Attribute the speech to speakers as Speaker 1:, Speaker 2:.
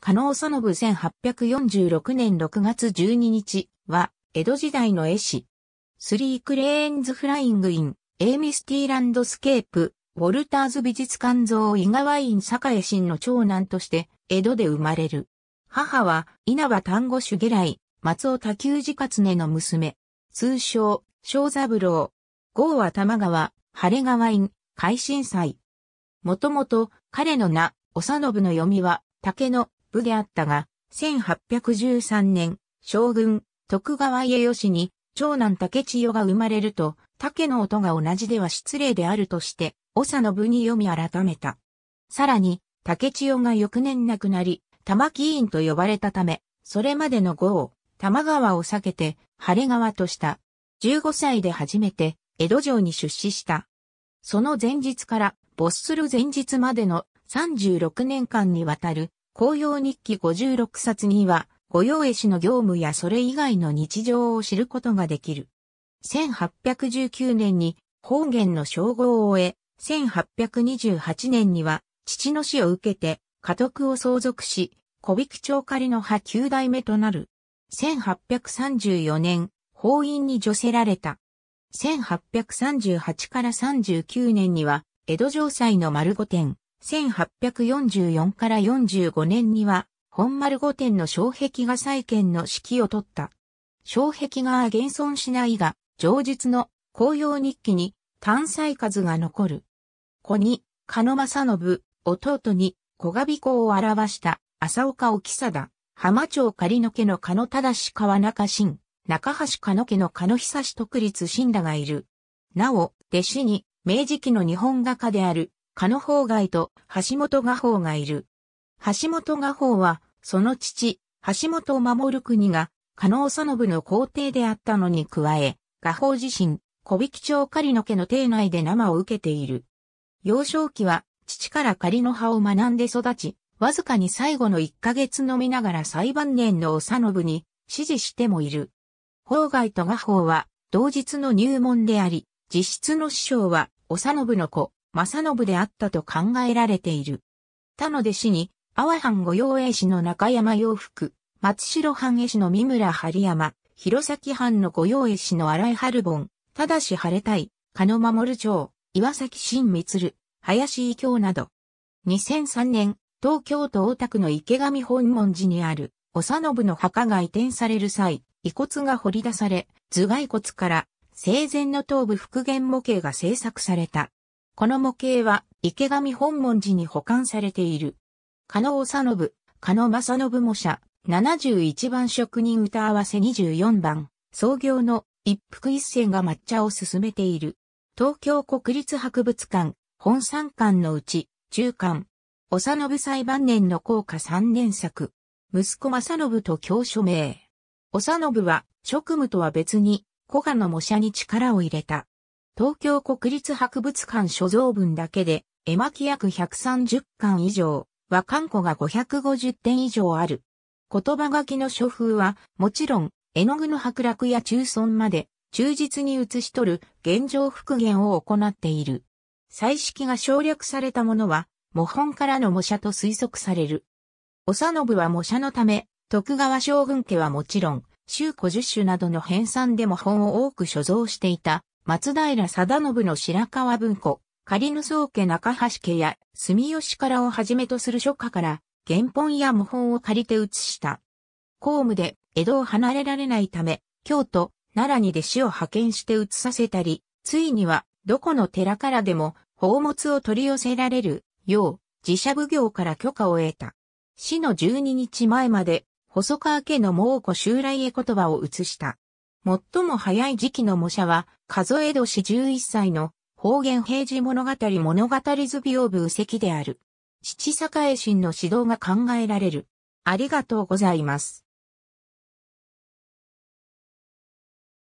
Speaker 1: 加納園部1846年6月12日は、江戸時代の絵師。スリークレーンズフライングイン、エーミスティーランドスケープ、ウォルターズ美術館像伊川院栄新の長男として、江戸で生まれる。母は、稲葉丹後主下来、松尾多久寺勝根の娘。通称、小三郎。郷は玉川、晴れ川院、海神祭。もともと、彼の名、おさのぶの読みは、竹の部であったが、1813年、将軍、徳川家義に、長男竹千代が生まれると、竹の音が同じでは失礼であるとして、長の部に読み改めた。さらに、竹千代が翌年亡くなり、玉木院と呼ばれたため、それまでの号を、玉川を避けて、晴れ川とした。15歳で初めて、江戸城に出資した。その前日から、没する前日までの36年間にわたる、紅葉日記56冊には、御用絵師の業務やそれ以外の日常を知ることができる。1819年に方言の称号を得、1828年には父の死を受けて家督を相続し、小引町仮の派9代目となる。1834年、法院に除せられた。1838から39年には、江戸城西の丸御殿、1844から45年には、本丸御殿の障壁画再建の指揮を取った。障壁画は現存しないが、上述の紅葉日記に単細数が残る。子に、鹿野正信、弟に、小賀子を表した、浅岡沖貞、浜町狩野家の鹿野正川中信、中橋鹿野家の鹿野久志徳立信らがいる。なお、弟子に、明治期の日本画家である、加野法外と橋本画法がいる。橋本画法は、その父、橋本守る国が、加納佐信の皇帝であったのに加え、画法自身、小引町狩野家の邸内で生を受けている。幼少期は、父から狩野派を学んで育ち、わずかに最後の1ヶ月飲みながら最晩年の正信に指示してもいる。法外と画法は、同日の入門であり、実質の師匠は、お信の子、正信であったと考えられている。他の弟子に、阿波藩御用絵師の中山洋服、松代藩衛氏の三村春山、弘前藩の御用絵師の荒井春本、ただし晴れたい、鹿野守町、岩崎新光、林伊京など。2003年、東京都大田区の池上本門寺にある、おさのぶの墓が移転される際、遺骨が掘り出され、頭蓋骨から、生前の頭部復元模型が制作された。この模型は池上本門寺に保管されている。加納長信、加納正信模写、71番職人歌合わせ24番、創業の一服一銭が抹茶を進めている。東京国立博物館、本三館のうち、中館。おさのぶ最晩年の効果三年作。息子正信と教書名。おさのぶは職務とは別に、古賀の模写に力を入れた。東京国立博物館所蔵文だけで、絵巻約130巻以上、和漢庫が550点以上ある。言葉書きの書風は、もちろん、絵の具の剥落や中村まで、忠実に写し取る現状復元を行っている。彩色が省略されたものは、模本からの模写と推測される。おさのぶは模写のため、徳川将軍家はもちろん、周古十種などの編纂で模本を多く所蔵していた、松平定信の白川文庫、仮の宗家中橋家や住吉からをはじめとする書家から原本や模本を借りて写した。公務で江戸を離れられないため、京都、奈良に弟子を派遣して写させたり、ついにはどこの寺からでも宝物を取り寄せられるよう自社奉行から許可を得た。死の12日前まで細川家の猛虎襲来へ言葉を移した。最も早い時期の模写は、数え年11歳の方言平時物語物語図屏風石である。父栄心の指導が考えられる。ありがとうございます。